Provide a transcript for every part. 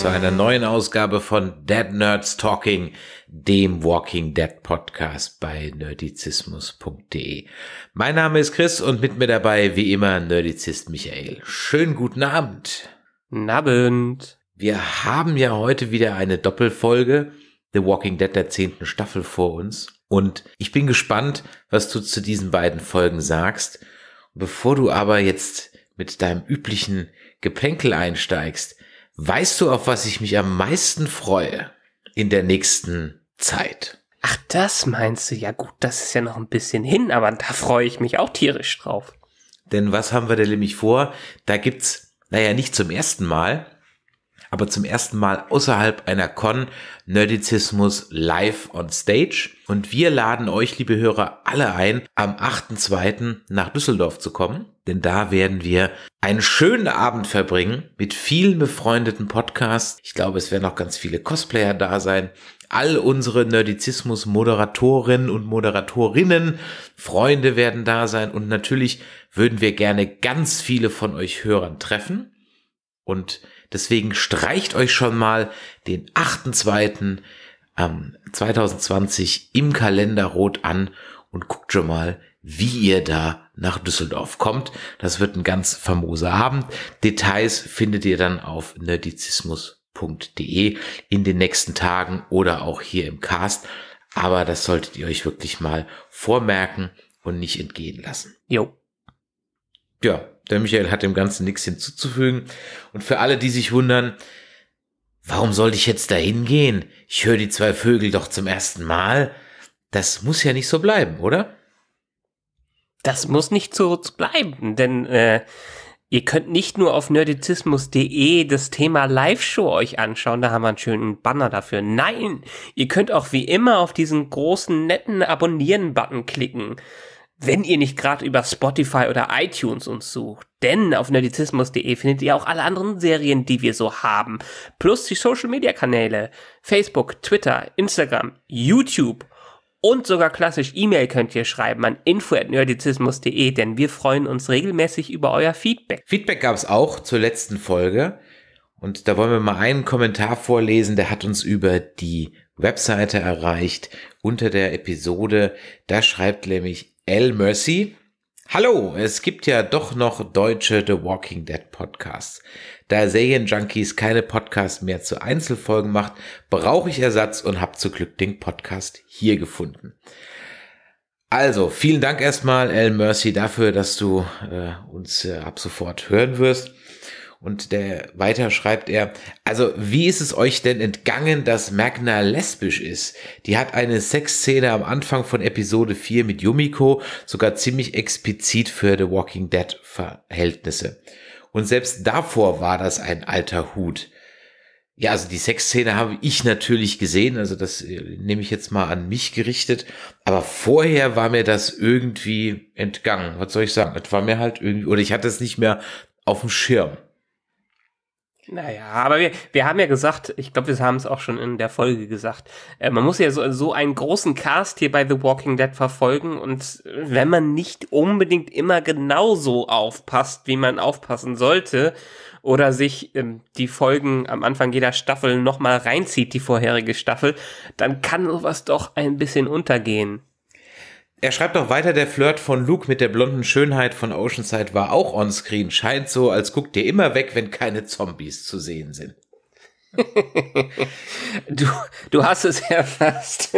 zu einer neuen Ausgabe von Dead Nerds Talking, dem Walking Dead Podcast bei nerdizismus.de. Mein Name ist Chris und mit mir dabei wie immer Nerdizist Michael. Schönen guten Abend. Abend. Wir haben ja heute wieder eine Doppelfolge The Walking Dead der zehnten Staffel vor uns und ich bin gespannt, was du zu diesen beiden Folgen sagst. Bevor du aber jetzt mit deinem üblichen Geplänkel einsteigst, Weißt du, auf was ich mich am meisten freue in der nächsten Zeit? Ach, das meinst du? Ja gut, das ist ja noch ein bisschen hin, aber da freue ich mich auch tierisch drauf. Denn was haben wir denn nämlich vor? Da gibt's, naja, nicht zum ersten Mal, aber zum ersten Mal außerhalb einer Con Nerdizismus live on stage. Und wir laden euch, liebe Hörer, alle ein, am 8.2. nach Düsseldorf zu kommen. Denn da werden wir einen schönen Abend verbringen mit vielen befreundeten Podcasts. Ich glaube, es werden auch ganz viele Cosplayer da sein. All unsere Nerdizismus-Moderatorinnen und Moderatorinnen, Freunde werden da sein und natürlich würden wir gerne ganz viele von euch Hörern treffen. Und deswegen streicht euch schon mal den 8.2. 2020 ähm, im Kalender rot an und guckt schon mal, wie ihr da nach Düsseldorf kommt. Das wird ein ganz famoser Abend. Details findet ihr dann auf nerdizismus.de in den nächsten Tagen oder auch hier im Cast. Aber das solltet ihr euch wirklich mal vormerken und nicht entgehen lassen. Jo ja, der Michael hat dem Ganzen nichts hinzuzufügen. Und für alle, die sich wundern, warum sollte ich jetzt da hingehen? Ich höre die zwei Vögel doch zum ersten Mal. Das muss ja nicht so bleiben, oder? Das muss nicht so bleiben, denn äh, ihr könnt nicht nur auf nerdizismus.de das Thema Live-Show euch anschauen, da haben wir einen schönen Banner dafür. Nein, ihr könnt auch wie immer auf diesen großen, netten Abonnieren-Button klicken wenn ihr nicht gerade über Spotify oder iTunes uns sucht. Denn auf nerdizismus.de findet ihr auch alle anderen Serien, die wir so haben. Plus die Social-Media-Kanäle. Facebook, Twitter, Instagram, YouTube. Und sogar klassisch E-Mail könnt ihr schreiben an info.nerdizismus.de, denn wir freuen uns regelmäßig über euer Feedback. Feedback gab es auch zur letzten Folge. Und da wollen wir mal einen Kommentar vorlesen, der hat uns über die Webseite erreicht unter der Episode. Da schreibt nämlich L. Mercy. Hallo, es gibt ja doch noch deutsche The Walking Dead Podcasts. Da Serienjunkies keine Podcasts mehr zu Einzelfolgen macht, brauche ich Ersatz und habe zu Glück den Podcast hier gefunden. Also, vielen Dank erstmal, L. Mercy, dafür, dass du äh, uns äh, ab sofort hören wirst. Und der weiter schreibt er, also wie ist es euch denn entgangen, dass Magna lesbisch ist? Die hat eine Sexszene am Anfang von Episode 4 mit Yumiko sogar ziemlich explizit für The Walking Dead Verhältnisse. Und selbst davor war das ein alter Hut. Ja, also die Sexszene habe ich natürlich gesehen, also das äh, nehme ich jetzt mal an mich gerichtet, aber vorher war mir das irgendwie entgangen, was soll ich sagen, das war mir halt irgendwie, oder ich hatte es nicht mehr auf dem Schirm. Naja, aber wir, wir haben ja gesagt, ich glaube, wir haben es auch schon in der Folge gesagt, äh, man muss ja so, so einen großen Cast hier bei The Walking Dead verfolgen und wenn man nicht unbedingt immer genauso aufpasst, wie man aufpassen sollte, oder sich ähm, die Folgen am Anfang jeder Staffel nochmal reinzieht, die vorherige Staffel, dann kann sowas doch ein bisschen untergehen. Er schreibt auch weiter, der Flirt von Luke mit der blonden Schönheit von Oceanside war auch onscreen. Scheint so, als guckt ihr immer weg, wenn keine Zombies zu sehen sind. du, du hast es erfasst.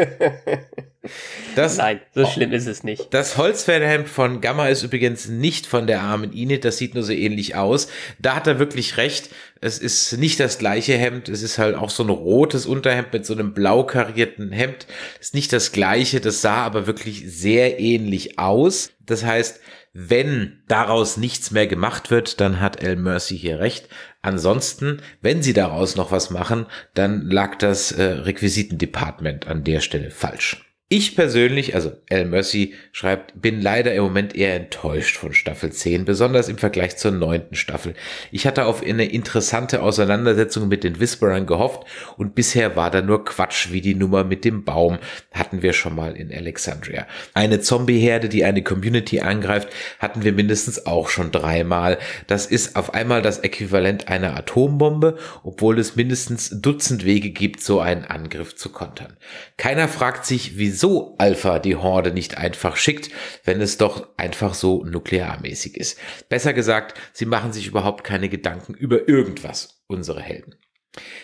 das, Nein, so schlimm ist es nicht. Das Holzfällerhemd von Gamma ist übrigens nicht von der armen Inet, das sieht nur so ähnlich aus. Da hat er wirklich recht. Es ist nicht das gleiche Hemd, es ist halt auch so ein rotes Unterhemd mit so einem blau karierten Hemd. Ist nicht das gleiche, das sah aber wirklich sehr ähnlich aus. Das heißt, wenn daraus nichts mehr gemacht wird, dann hat El Mercy hier recht. Ansonsten, wenn sie daraus noch was machen, dann lag das äh, Requisitendepartment an der Stelle falsch. Ich persönlich, also Al Mercy schreibt, bin leider im Moment eher enttäuscht von Staffel 10, besonders im Vergleich zur neunten Staffel. Ich hatte auf eine interessante Auseinandersetzung mit den Whisperern gehofft und bisher war da nur Quatsch, wie die Nummer mit dem Baum, hatten wir schon mal in Alexandria. Eine Zombieherde, die eine Community angreift, hatten wir mindestens auch schon dreimal. Das ist auf einmal das Äquivalent einer Atombombe, obwohl es mindestens Dutzend Wege gibt, so einen Angriff zu kontern. Keiner fragt sich, wieso wieso Alpha die Horde nicht einfach schickt, wenn es doch einfach so nuklearmäßig ist. Besser gesagt, sie machen sich überhaupt keine Gedanken über irgendwas, unsere Helden.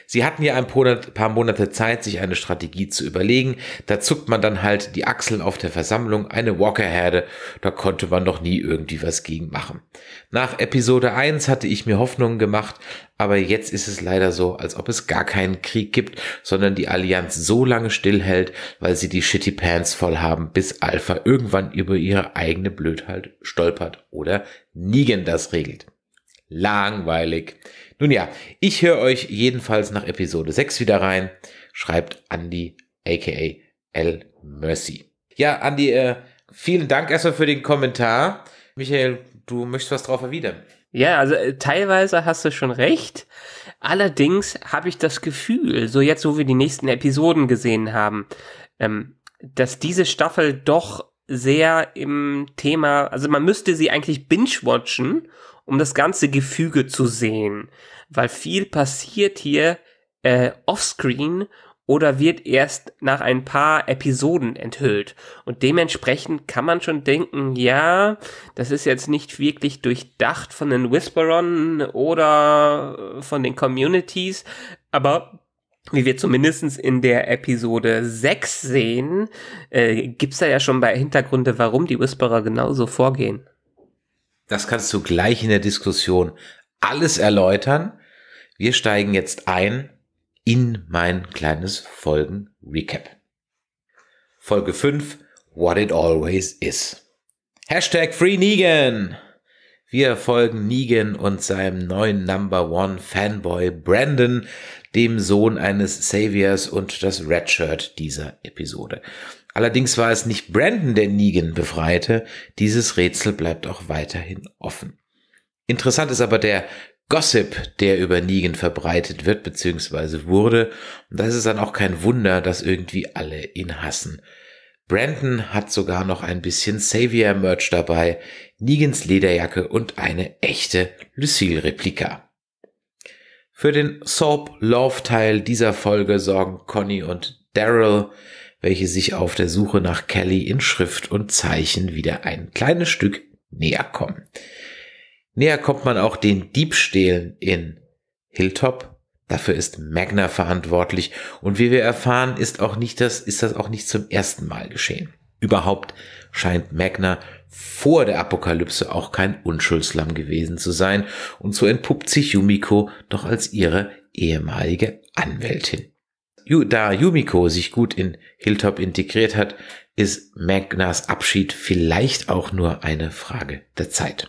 Sie hatten ja ein paar Monate Zeit, sich eine Strategie zu überlegen. Da zuckt man dann halt die Achseln auf der Versammlung, eine Walker-Herde. Da konnte man noch nie irgendwie was gegen machen. Nach Episode 1 hatte ich mir Hoffnungen gemacht, aber jetzt ist es leider so, als ob es gar keinen Krieg gibt, sondern die Allianz so lange stillhält, weil sie die Shitty Pants voll haben, bis Alpha irgendwann über ihre eigene Blödheit stolpert oder Negan das regelt. Langweilig. Nun ja, ich höre euch jedenfalls nach Episode 6 wieder rein, schreibt Andy aka L Mercy. Ja, Andy, äh, vielen Dank erstmal für den Kommentar. Michael, du möchtest was drauf erwidern. Ja, also äh, teilweise hast du schon recht. Allerdings habe ich das Gefühl, so jetzt, wo wir die nächsten Episoden gesehen haben, ähm, dass diese Staffel doch sehr im Thema, also man müsste sie eigentlich binge-watchen, um das ganze Gefüge zu sehen, weil viel passiert hier äh, offscreen oder wird erst nach ein paar Episoden enthüllt. Und dementsprechend kann man schon denken, ja, das ist jetzt nicht wirklich durchdacht von den Whisperern oder äh, von den Communities, aber wie wir zumindest in der Episode 6 sehen, äh, gibt's da ja schon bei Hintergründe, warum die Whisperer genauso vorgehen. Das kannst du gleich in der Diskussion alles erläutern. Wir steigen jetzt ein in mein kleines Folgen-Recap. Folge 5, What It Always Is. Hashtag Free Negan. Wir folgen Negan und seinem neuen Number One Fanboy Brandon, dem Sohn eines Saviors und das Redshirt dieser Episode. Allerdings war es nicht Brandon, der Negan befreite. Dieses Rätsel bleibt auch weiterhin offen. Interessant ist aber der Gossip, der über Negan verbreitet wird bzw. wurde. Und das ist dann auch kein Wunder, dass irgendwie alle ihn hassen. Brandon hat sogar noch ein bisschen Savior-Merch dabei, Negans Lederjacke und eine echte Lucille-Replika. Für den Soap-Love-Teil dieser Folge sorgen Conny und Daryl welche sich auf der Suche nach Kelly in Schrift und Zeichen wieder ein kleines Stück näher kommen. Näher kommt man auch den Diebstählen in Hilltop. Dafür ist Magna verantwortlich und wie wir erfahren, ist auch nicht das, ist das auch nicht zum ersten Mal geschehen. Überhaupt scheint Magna vor der Apokalypse auch kein Unschuldslamm gewesen zu sein und so entpuppt sich Yumiko doch als ihre ehemalige Anwältin da Yumiko sich gut in Hilltop integriert hat, ist Magnas Abschied vielleicht auch nur eine Frage der Zeit.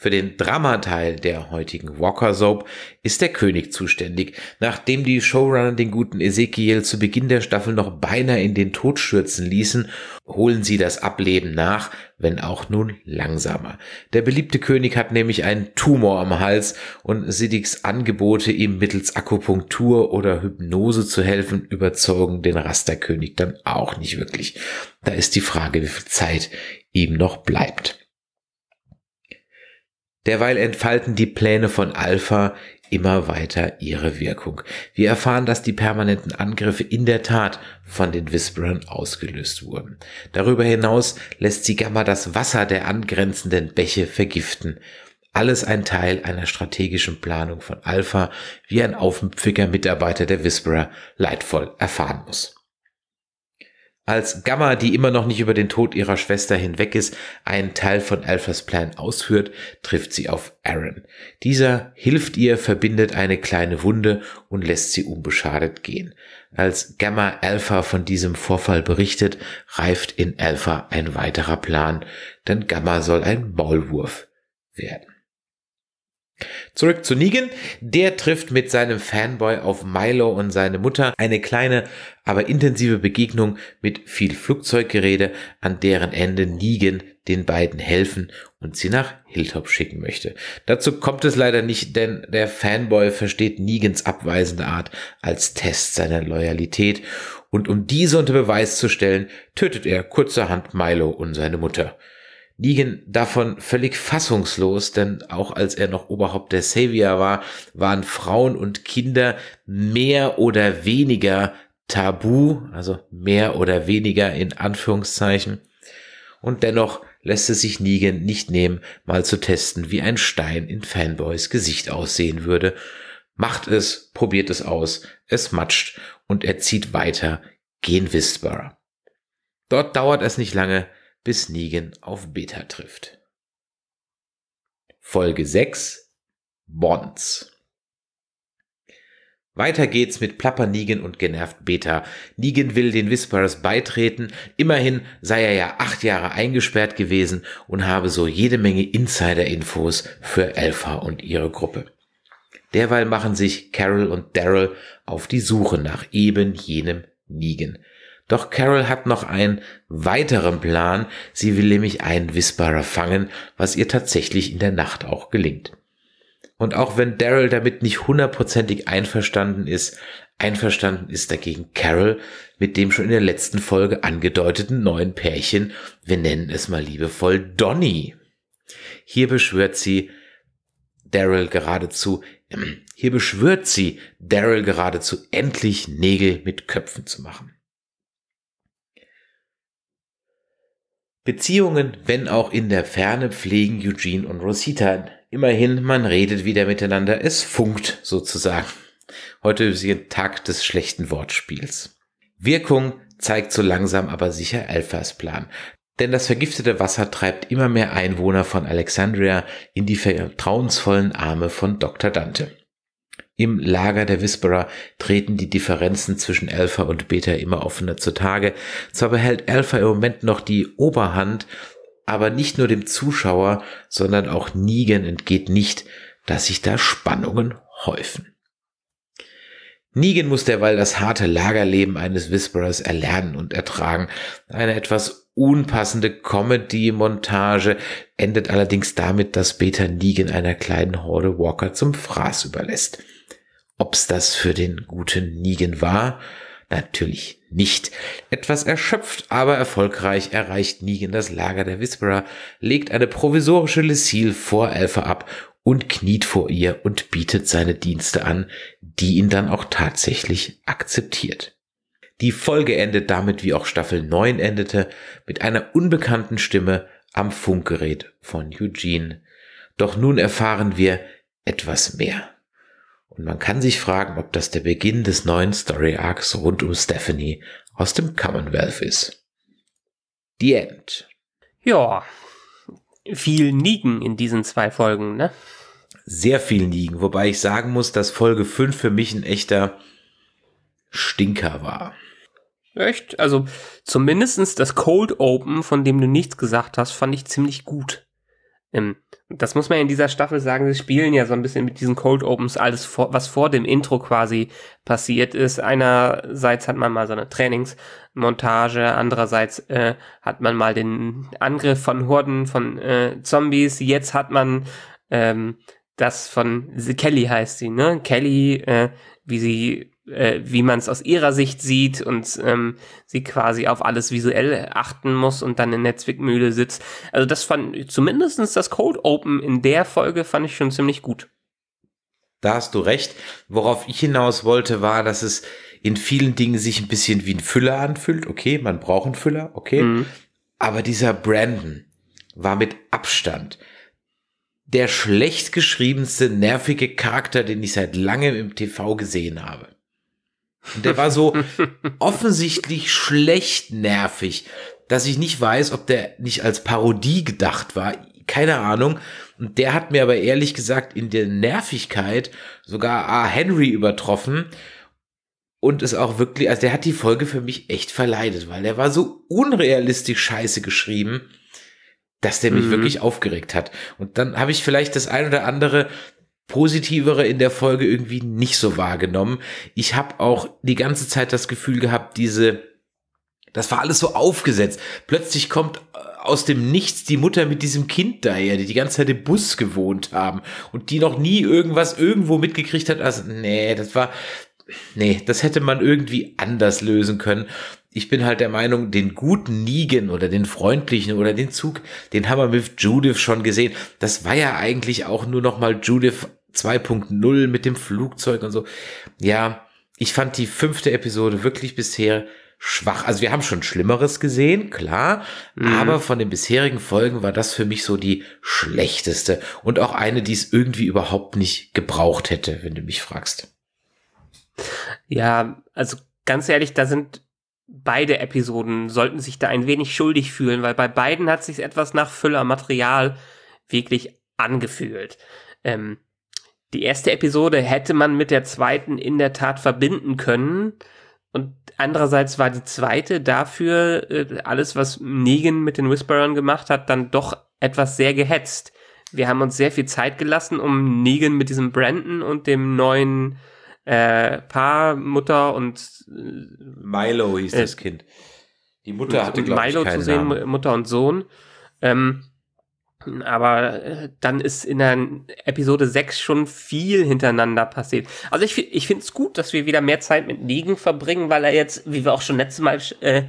Für den Dramateil der heutigen Walker Soap ist der König zuständig. Nachdem die Showrunner den guten Ezekiel zu Beginn der Staffel noch beinahe in den Tod stürzen ließen, holen sie das Ableben nach, wenn auch nun langsamer. Der beliebte König hat nämlich einen Tumor am Hals und Siddiqs Angebote, ihm mittels Akupunktur oder Hypnose zu helfen, überzeugen den Rasterkönig dann auch nicht wirklich. Da ist die Frage, wie viel Zeit ihm noch bleibt. Derweil entfalten die Pläne von Alpha immer weiter ihre Wirkung. Wir erfahren, dass die permanenten Angriffe in der Tat von den Whisperern ausgelöst wurden. Darüber hinaus lässt sie Gamma das Wasser der angrenzenden Bäche vergiften. Alles ein Teil einer strategischen Planung von Alpha, wie ein aufmüpfiger Mitarbeiter der Whisperer leidvoll erfahren muss. Als Gamma, die immer noch nicht über den Tod ihrer Schwester hinweg ist, einen Teil von Alphas Plan ausführt, trifft sie auf Aaron. Dieser hilft ihr, verbindet eine kleine Wunde und lässt sie unbeschadet gehen. Als Gamma Alpha von diesem Vorfall berichtet, reift in Alpha ein weiterer Plan, denn Gamma soll ein Maulwurf werden. Zurück zu Negan. Der trifft mit seinem Fanboy auf Milo und seine Mutter eine kleine, aber intensive Begegnung mit viel Flugzeuggerede, an deren Ende Negan den beiden helfen und sie nach Hilltop schicken möchte. Dazu kommt es leider nicht, denn der Fanboy versteht Negans abweisende Art als Test seiner Loyalität und um diese unter Beweis zu stellen, tötet er kurzerhand Milo und seine Mutter liegen davon völlig fassungslos, denn auch als er noch Oberhaupt der Savior war, waren Frauen und Kinder mehr oder weniger tabu, also mehr oder weniger in Anführungszeichen. Und dennoch lässt es sich Negan nicht nehmen, mal zu testen, wie ein Stein in Fanboys Gesicht aussehen würde. Macht es, probiert es aus, es matscht und er zieht weiter gen Whisperer. Dort dauert es nicht lange, bis Negan auf Beta trifft. Folge 6 Bonds. Weiter geht's mit Plapper Negan und genervt Beta. Negan will den Whisperers beitreten. Immerhin sei er ja acht Jahre eingesperrt gewesen und habe so jede Menge Insider-Infos für Alpha und ihre Gruppe. Derweil machen sich Carol und Daryl auf die Suche nach eben jenem Negan. Doch Carol hat noch einen weiteren Plan. Sie will nämlich einen Whisperer fangen, was ihr tatsächlich in der Nacht auch gelingt. Und auch wenn Daryl damit nicht hundertprozentig einverstanden ist, einverstanden ist dagegen Carol mit dem schon in der letzten Folge angedeuteten neuen Pärchen, wir nennen es mal liebevoll Donny. Hier beschwört sie Daryl geradezu, ähm, hier beschwört sie Daryl geradezu, endlich Nägel mit Köpfen zu machen. Beziehungen, wenn auch in der Ferne, pflegen Eugene und Rosita. Immerhin, man redet wieder miteinander, es funkt sozusagen. Heute ist ihr Tag des schlechten Wortspiels. Wirkung zeigt so langsam aber sicher Alphas Plan. Denn das vergiftete Wasser treibt immer mehr Einwohner von Alexandria in die vertrauensvollen Arme von Dr. Dante. Im Lager der Whisperer treten die Differenzen zwischen Alpha und Beta immer offener zutage. Zwar behält Alpha im Moment noch die Oberhand, aber nicht nur dem Zuschauer, sondern auch Negan entgeht nicht, dass sich da Spannungen häufen. Negan muss derweil das harte Lagerleben eines Whisperers erlernen und ertragen. Eine etwas unpassende Comedy-Montage endet allerdings damit, dass Beta Negan einer kleinen Horde Walker zum Fraß überlässt. Ob's das für den guten Nigen war? Natürlich nicht. Etwas erschöpft, aber erfolgreich erreicht Nigen das Lager der Whisperer, legt eine provisorische Lesile vor Elfe ab und kniet vor ihr und bietet seine Dienste an, die ihn dann auch tatsächlich akzeptiert. Die Folge endet damit, wie auch Staffel 9 endete, mit einer unbekannten Stimme am Funkgerät von Eugene. Doch nun erfahren wir etwas mehr. Und man kann sich fragen, ob das der Beginn des neuen Story Arcs rund um Stephanie aus dem Commonwealth ist. The End. Ja, viel Nigen in diesen zwei Folgen, ne? Sehr viel Nigen, wobei ich sagen muss, dass Folge 5 für mich ein echter Stinker war. Echt? Also zumindestens das Cold Open, von dem du nichts gesagt hast, fand ich ziemlich gut. Ähm, das muss man in dieser Staffel sagen, sie spielen ja so ein bisschen mit diesen Cold Opens, alles, vor, was vor dem Intro quasi passiert ist. Einerseits hat man mal so eine Trainingsmontage, andererseits äh, hat man mal den Angriff von Horden von äh, Zombies, jetzt hat man ähm, das von Kelly heißt sie, ne? Kelly, äh, wie sie äh, wie man es aus ihrer Sicht sieht und ähm, sie quasi auf alles visuell achten muss und dann in der Zwickmühle sitzt. Also das fand zumindest das Code Open in der Folge fand ich schon ziemlich gut. Da hast du recht. Worauf ich hinaus wollte, war, dass es in vielen Dingen sich ein bisschen wie ein Füller anfühlt. Okay, man braucht einen Füller, okay. Mhm. Aber dieser Brandon war mit Abstand der schlecht geschriebenste, nervige Charakter, den ich seit langem im TV gesehen habe. Und der war so offensichtlich schlecht nervig, dass ich nicht weiß, ob der nicht als Parodie gedacht war. Keine Ahnung. Und der hat mir aber ehrlich gesagt in der Nervigkeit sogar A. Henry übertroffen. Und ist auch wirklich, also der hat die Folge für mich echt verleidet, weil der war so unrealistisch scheiße geschrieben dass der mich mhm. wirklich aufgeregt hat. Und dann habe ich vielleicht das ein oder andere Positivere in der Folge irgendwie nicht so wahrgenommen. Ich habe auch die ganze Zeit das Gefühl gehabt, diese, das war alles so aufgesetzt. Plötzlich kommt äh, aus dem Nichts die Mutter mit diesem Kind daher, die die ganze Zeit im Bus gewohnt haben und die noch nie irgendwas irgendwo mitgekriegt hat. Also, nee, das war, nee, das hätte man irgendwie anders lösen können. Ich bin halt der Meinung, den guten Nigen oder den freundlichen oder den Zug, den haben wir mit Judith schon gesehen. Das war ja eigentlich auch nur nochmal Judith 2.0 mit dem Flugzeug und so. Ja, ich fand die fünfte Episode wirklich bisher schwach. Also wir haben schon Schlimmeres gesehen, klar, mhm. aber von den bisherigen Folgen war das für mich so die schlechteste und auch eine, die es irgendwie überhaupt nicht gebraucht hätte, wenn du mich fragst. Ja, also ganz ehrlich, da sind beide Episoden sollten sich da ein wenig schuldig fühlen, weil bei beiden hat sich etwas nach Füllermaterial wirklich angefühlt. Ähm, die erste Episode hätte man mit der zweiten in der Tat verbinden können. Und andererseits war die zweite dafür äh, alles, was Negan mit den Whisperern gemacht hat, dann doch etwas sehr gehetzt. Wir haben uns sehr viel Zeit gelassen, um Negan mit diesem Brandon und dem neuen äh, Paar, Mutter und äh, Milo hieß äh, das Kind. Die Mutter hatte, glaube ich, Milo zu sehen, Namen. Mutter und Sohn. Ähm, aber äh, dann ist in der Episode 6 schon viel hintereinander passiert. Also ich, ich finde es gut, dass wir wieder mehr Zeit mit Negan verbringen, weil er jetzt, wie wir auch schon letztes Mal äh,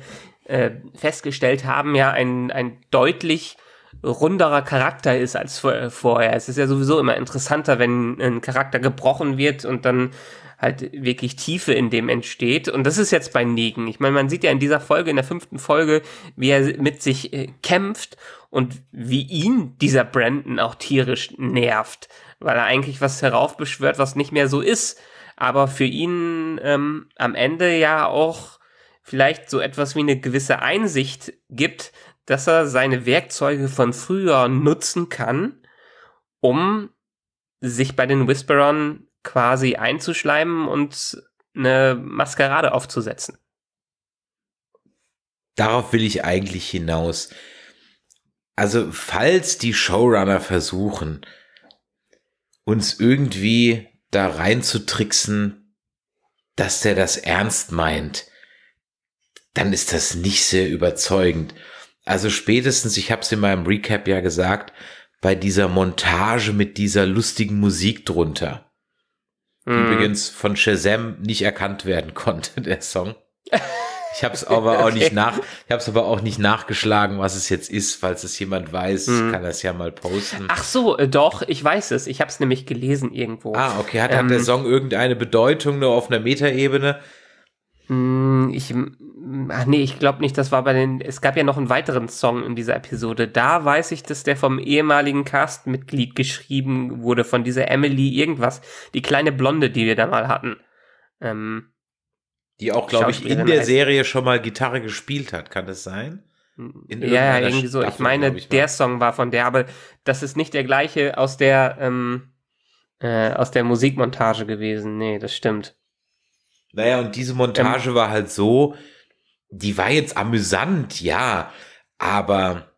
äh, festgestellt haben, ja ein, ein deutlich runderer Charakter ist als äh, vorher. Es ist ja sowieso immer interessanter, wenn ein Charakter gebrochen wird und dann halt wirklich Tiefe in dem entsteht. Und das ist jetzt bei Negan. Ich meine, man sieht ja in dieser Folge, in der fünften Folge, wie er mit sich äh, kämpft und wie ihn dieser Brandon auch tierisch nervt, weil er eigentlich was heraufbeschwört, was nicht mehr so ist, aber für ihn ähm, am Ende ja auch vielleicht so etwas wie eine gewisse Einsicht gibt, dass er seine Werkzeuge von früher nutzen kann, um sich bei den Whisperern quasi einzuschleimen und eine Maskerade aufzusetzen. Darauf will ich eigentlich hinaus also falls die Showrunner versuchen, uns irgendwie da reinzutricksen, dass der das ernst meint, dann ist das nicht sehr überzeugend. Also spätestens, ich habe es in meinem Recap ja gesagt, bei dieser Montage mit dieser lustigen Musik drunter. Mhm. Übrigens von Shazam nicht erkannt werden konnte, der Song. Ich habe es aber okay. auch nicht nach, ich habe aber auch nicht nachgeschlagen, was es jetzt ist, falls es jemand weiß, mhm. kann das ja mal posten. Ach so, äh, doch, ich weiß es. Ich habe es nämlich gelesen irgendwo. Ah, okay, hat, ähm, hat der ähm, Song irgendeine Bedeutung nur auf einer Metaebene? Mm, ich, ach nee, ich glaube nicht, das war bei den, es gab ja noch einen weiteren Song in dieser Episode. Da weiß ich, dass der vom ehemaligen Castmitglied geschrieben wurde, von dieser Emily irgendwas, die kleine Blonde, die wir da mal hatten. Ähm, die auch, glaube ich, in der Serie schon mal Gitarre gespielt hat, kann das sein? ja, irgendwie so. Staffel, ich meine, ich der Song war von der, aber das ist nicht der gleiche aus der, ähm, äh, aus der Musikmontage gewesen. Nee, das stimmt. Naja, und diese Montage ähm, war halt so, die war jetzt amüsant, ja, aber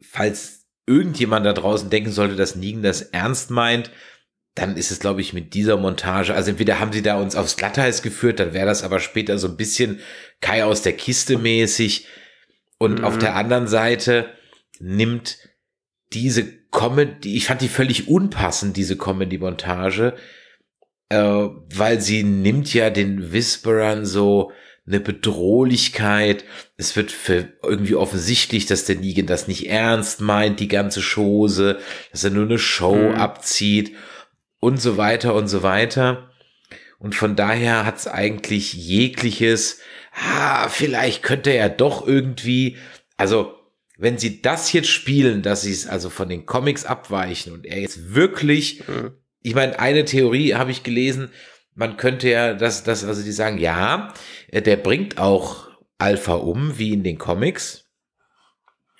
falls irgendjemand da draußen denken sollte, dass Nigen das ernst meint, dann ist es, glaube ich, mit dieser Montage, also entweder haben sie da uns aufs Glatteis geführt, dann wäre das aber später so ein bisschen Kai aus der Kiste mäßig. Und mhm. auf der anderen Seite nimmt diese Comedy, ich fand die völlig unpassend, diese Comedy-Montage, äh, weil sie nimmt ja den Whisperern so eine Bedrohlichkeit. Es wird irgendwie offensichtlich, dass der Negan das nicht ernst meint, die ganze Chose, dass er nur eine Show mhm. abzieht und so weiter und so weiter. Und von daher hat es eigentlich jegliches, ah, vielleicht könnte er doch irgendwie, also wenn sie das jetzt spielen, dass sie es also von den Comics abweichen und er jetzt wirklich, mhm. ich meine, eine Theorie habe ich gelesen, man könnte ja, dass, dass also die sagen, ja, äh, der bringt auch Alpha um, wie in den Comics,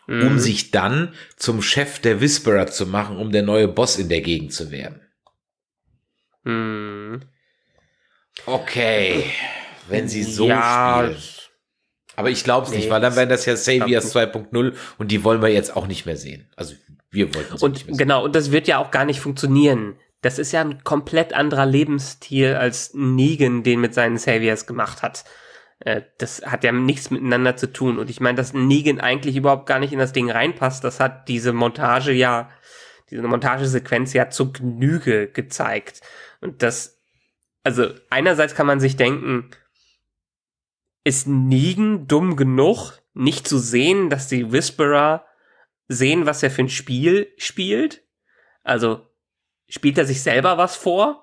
mhm. um sich dann zum Chef der Whisperer zu machen, um der neue Boss in der Gegend zu werden. Hm. Okay. Wenn sie so ja. spielt. Aber ich glaube es nee, nicht, weil dann wären das ja Saviors 2.0 und die wollen wir jetzt auch nicht mehr sehen. Also wir wollten es nicht mehr sehen. Genau, und das wird ja auch gar nicht funktionieren. Das ist ja ein komplett anderer Lebensstil als Negan, den mit seinen Saviors gemacht hat. Äh, das hat ja nichts miteinander zu tun. Und ich meine, dass Negan eigentlich überhaupt gar nicht in das Ding reinpasst, das hat diese Montage ja, diese Montagesequenz ja zu Genüge gezeigt. Und das, also einerseits kann man sich denken, ist Negan dumm genug, nicht zu sehen, dass die Whisperer sehen, was er für ein Spiel spielt? Also spielt er sich selber was vor?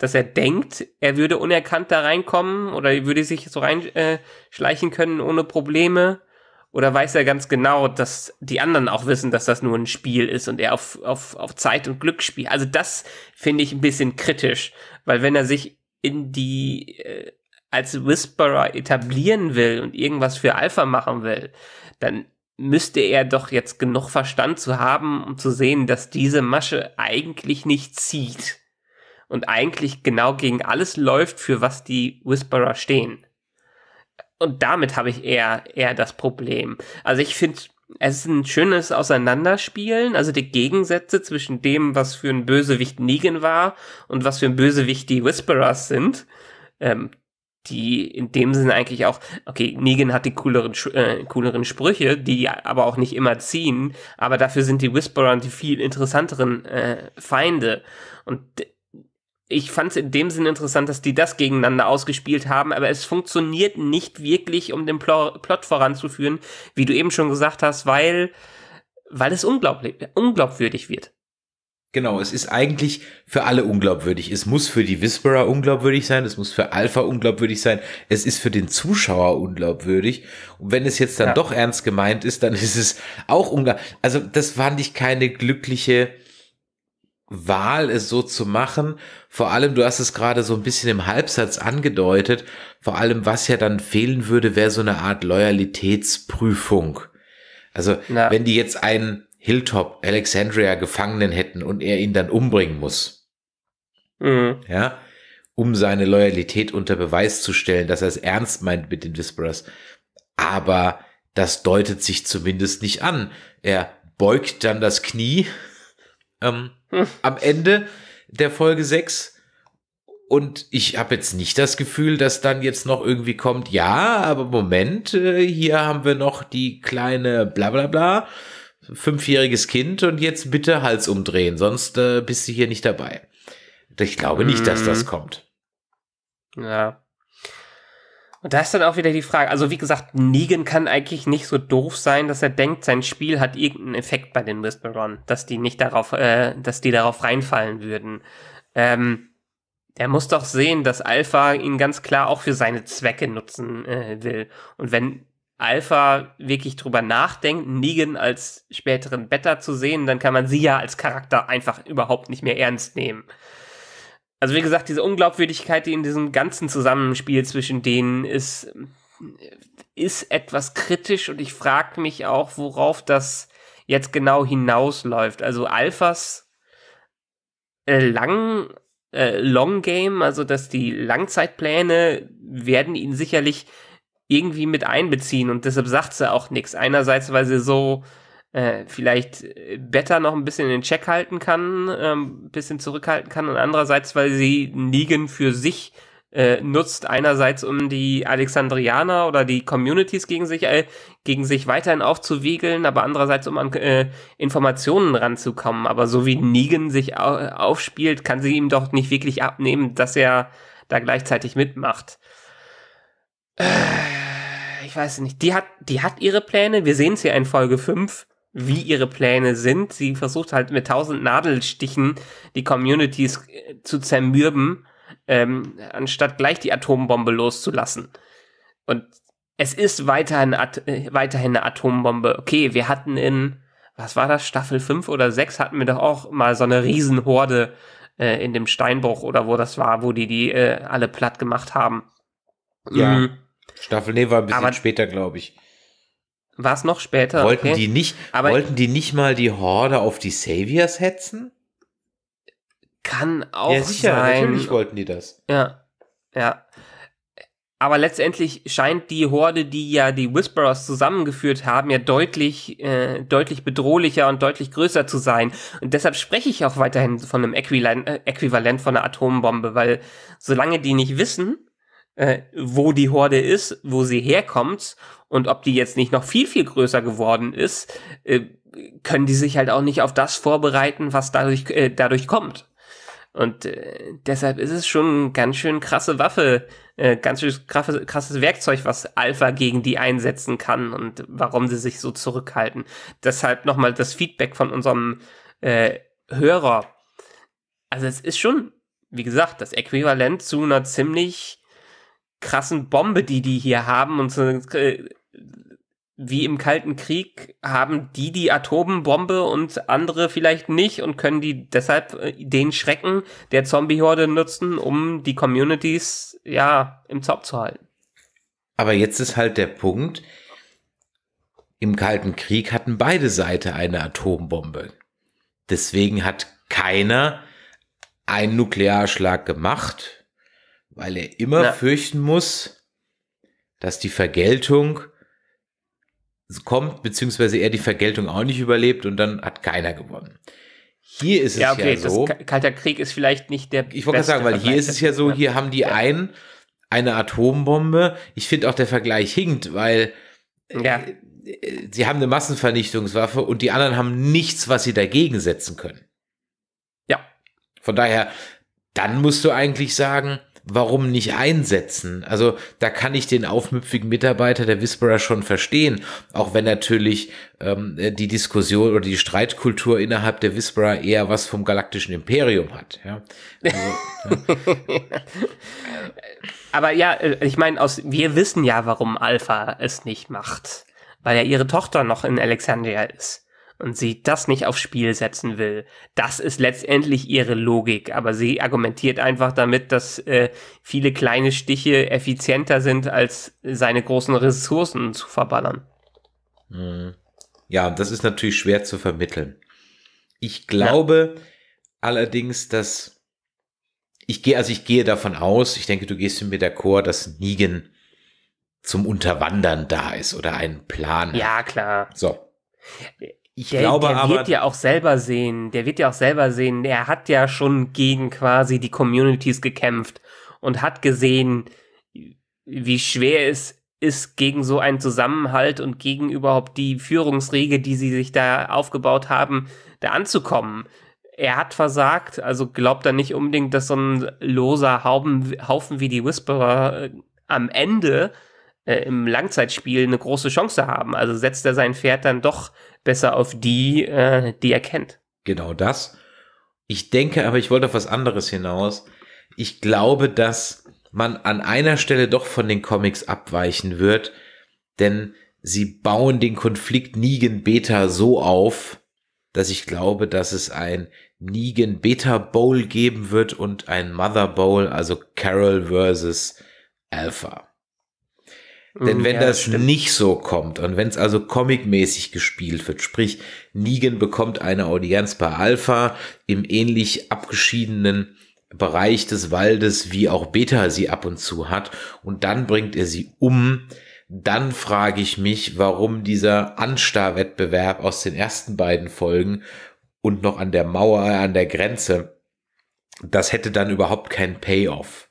dass er denkt, er würde unerkannt da reinkommen oder würde sich so reinschleichen äh, können ohne Probleme. Oder weiß er ganz genau, dass die anderen auch wissen, dass das nur ein Spiel ist und er auf, auf, auf Zeit und Glück spielt? Also das finde ich ein bisschen kritisch, weil wenn er sich in die äh, als Whisperer etablieren will und irgendwas für Alpha machen will, dann müsste er doch jetzt genug Verstand zu haben, um zu sehen, dass diese Masche eigentlich nicht zieht und eigentlich genau gegen alles läuft, für was die Whisperer stehen. Und damit habe ich eher, eher das Problem. Also ich finde, es ist ein schönes Auseinanderspielen, also die Gegensätze zwischen dem, was für ein Bösewicht Negan war und was für ein Bösewicht die Whisperers sind. Ähm, die in dem Sinne eigentlich auch, okay, Negan hat die cooleren, äh, cooleren Sprüche, die aber auch nicht immer ziehen, aber dafür sind die Whisperer die viel interessanteren äh, Feinde. Und ich fand es in dem Sinn interessant, dass die das gegeneinander ausgespielt haben, aber es funktioniert nicht wirklich, um den Pl Plot voranzuführen, wie du eben schon gesagt hast, weil, weil es unglaublich, unglaubwürdig wird. Genau, es ist eigentlich für alle unglaubwürdig. Es muss für die Whisperer unglaubwürdig sein, es muss für Alpha unglaubwürdig sein, es ist für den Zuschauer unglaubwürdig. Und wenn es jetzt dann ja. doch ernst gemeint ist, dann ist es auch unglaublich. Also das fand ich keine glückliche Wahl, es so zu machen. Vor allem, du hast es gerade so ein bisschen im Halbsatz angedeutet, vor allem, was ja dann fehlen würde, wäre so eine Art Loyalitätsprüfung. Also, Na. wenn die jetzt einen Hilltop Alexandria Gefangenen hätten und er ihn dann umbringen muss. Mhm. Ja, um seine Loyalität unter Beweis zu stellen, dass er es ernst meint mit den Whisperers. Aber das deutet sich zumindest nicht an. Er beugt dann das Knie ähm, am Ende der Folge 6. Und ich habe jetzt nicht das Gefühl, dass dann jetzt noch irgendwie kommt, ja, aber Moment, äh, hier haben wir noch die kleine bla bla bla, fünfjähriges Kind und jetzt bitte Hals umdrehen, sonst äh, bist du hier nicht dabei. Ich glaube nicht, dass das mhm. kommt. Ja. Und da ist dann auch wieder die Frage, also wie gesagt, Negan kann eigentlich nicht so doof sein, dass er denkt, sein Spiel hat irgendeinen Effekt bei den Whisperern, dass die nicht darauf, äh, dass die darauf reinfallen würden. Ähm, er muss doch sehen, dass Alpha ihn ganz klar auch für seine Zwecke nutzen äh, will. Und wenn Alpha wirklich drüber nachdenkt, Negan als späteren Better zu sehen, dann kann man sie ja als Charakter einfach überhaupt nicht mehr ernst nehmen also wie gesagt, diese Unglaubwürdigkeit, die in diesem ganzen Zusammenspiel zwischen denen ist, ist etwas kritisch und ich frage mich auch, worauf das jetzt genau hinausläuft. Also Alphas äh, lang äh, Long Game, also dass die Langzeitpläne werden ihn sicherlich irgendwie mit einbeziehen und deshalb sagt sie auch nichts. Einerseits, weil sie so äh, vielleicht äh, Better noch ein bisschen in Check halten kann, ähm, bisschen zurückhalten kann und andererseits, weil sie Negan für sich äh, nutzt, einerseits um die Alexandrianer oder die Communities gegen sich, äh, gegen sich weiterhin aufzuwiegeln, aber andererseits um an äh, Informationen ranzukommen. Aber so wie Negan sich au aufspielt, kann sie ihm doch nicht wirklich abnehmen, dass er da gleichzeitig mitmacht. Äh, ich weiß nicht. Die hat, die hat ihre Pläne. Wir sehen es hier in Folge 5 wie ihre Pläne sind. Sie versucht halt mit tausend Nadelstichen die Communities äh, zu zermürben, ähm, anstatt gleich die Atombombe loszulassen. Und es ist weiterhin, äh, weiterhin eine Atombombe. Okay, wir hatten in, was war das, Staffel 5 oder 6 hatten wir doch auch mal so eine Riesenhorde äh, in dem Steinbruch oder wo das war, wo die die äh, alle platt gemacht haben. Ja, mhm. Staffel, nee, war ein bisschen Aber, später, glaube ich. War es noch später? Wollten, okay. die nicht, Aber wollten die nicht mal die Horde auf die Saviors hetzen? Kann auch sein. Ja, sicher, sein. natürlich wollten die das. Ja, ja. Aber letztendlich scheint die Horde, die ja die Whisperers zusammengeführt haben, ja deutlich, äh, deutlich bedrohlicher und deutlich größer zu sein. Und deshalb spreche ich auch weiterhin von einem Äquivalent, äh, Äquivalent von einer Atombombe, weil solange die nicht wissen, äh, wo die Horde ist, wo sie herkommt und ob die jetzt nicht noch viel, viel größer geworden ist, äh, können die sich halt auch nicht auf das vorbereiten, was dadurch, äh, dadurch kommt. Und äh, deshalb ist es schon ganz schön krasse Waffe, äh, ganz schön krasses, krasses Werkzeug, was Alpha gegen die einsetzen kann und warum sie sich so zurückhalten. Deshalb nochmal das Feedback von unserem äh, Hörer. Also es ist schon, wie gesagt, das Äquivalent zu einer ziemlich krassen Bombe, die die hier haben und zu, äh, wie im Kalten Krieg haben die die Atombombe und andere vielleicht nicht und können die deshalb äh, den Schrecken der Zombie-Horde nutzen, um die Communities ja im Zopf zu halten. Aber jetzt ist halt der Punkt, im Kalten Krieg hatten beide Seiten eine Atombombe. Deswegen hat keiner einen Nuklearschlag gemacht, weil er immer Na. fürchten muss, dass die Vergeltung kommt, beziehungsweise er die Vergeltung auch nicht überlebt und dann hat keiner gewonnen. Hier ist es ja, okay, ja so. Kalter Krieg ist vielleicht nicht der. Ich wollte sagen, weil hier ist es ja so, hier haben die ja. einen eine Atombombe. Ich finde auch der Vergleich hinkt, weil äh, ja. Äh, sie haben eine Massenvernichtungswaffe und die anderen haben nichts, was sie dagegen setzen können. Ja. Von daher, dann musst du eigentlich sagen, warum nicht einsetzen? Also da kann ich den aufmüpfigen Mitarbeiter der Whisperer schon verstehen, auch wenn natürlich ähm, die Diskussion oder die Streitkultur innerhalb der Whisperer eher was vom galaktischen Imperium hat. Ja? Also, Aber ja, äh, ich meine, wir wissen ja, warum Alpha es nicht macht, weil ja ihre Tochter noch in Alexandria ist und sie das nicht aufs Spiel setzen will. Das ist letztendlich ihre Logik, aber sie argumentiert einfach damit, dass äh, viele kleine Stiche effizienter sind, als seine großen Ressourcen zu verballern. Mhm. Ja, das ist natürlich schwer zu vermitteln. Ich glaube ja. allerdings, dass ich gehe, also ich gehe davon aus, ich denke, du gehst mit der Chor, dass Nigen zum Unterwandern da ist oder einen Plan. Ja, klar. So ich der, glaube der aber. Der wird ja auch selber sehen, der wird ja auch selber sehen, er hat ja schon gegen quasi die Communities gekämpft und hat gesehen, wie schwer es ist gegen so einen Zusammenhalt und gegen überhaupt die Führungsriege, die sie sich da aufgebaut haben, da anzukommen. Er hat versagt, also glaubt er nicht unbedingt, dass so ein loser Haufen, Haufen wie die Whisperer äh, am Ende äh, im Langzeitspiel eine große Chance haben. Also setzt er sein Pferd dann doch besser auf die, äh, die er kennt. Genau das. Ich denke, aber ich wollte auf was anderes hinaus. Ich glaube, dass man an einer Stelle doch von den Comics abweichen wird, denn sie bauen den Konflikt Negan Beta so auf, dass ich glaube, dass es ein Negan Beta Bowl geben wird und ein Mother Bowl, also Carol versus Alpha. Denn mhm. wenn ja, das, das nicht so kommt und wenn es also comic-mäßig gespielt wird, sprich Negan bekommt eine Audienz bei Alpha im ähnlich abgeschiedenen Bereich des Waldes, wie auch Beta sie ab und zu hat, und dann bringt er sie um, dann frage ich mich, warum dieser Anstar-Wettbewerb aus den ersten beiden Folgen und noch an der Mauer, an der Grenze, das hätte dann überhaupt keinen Payoff.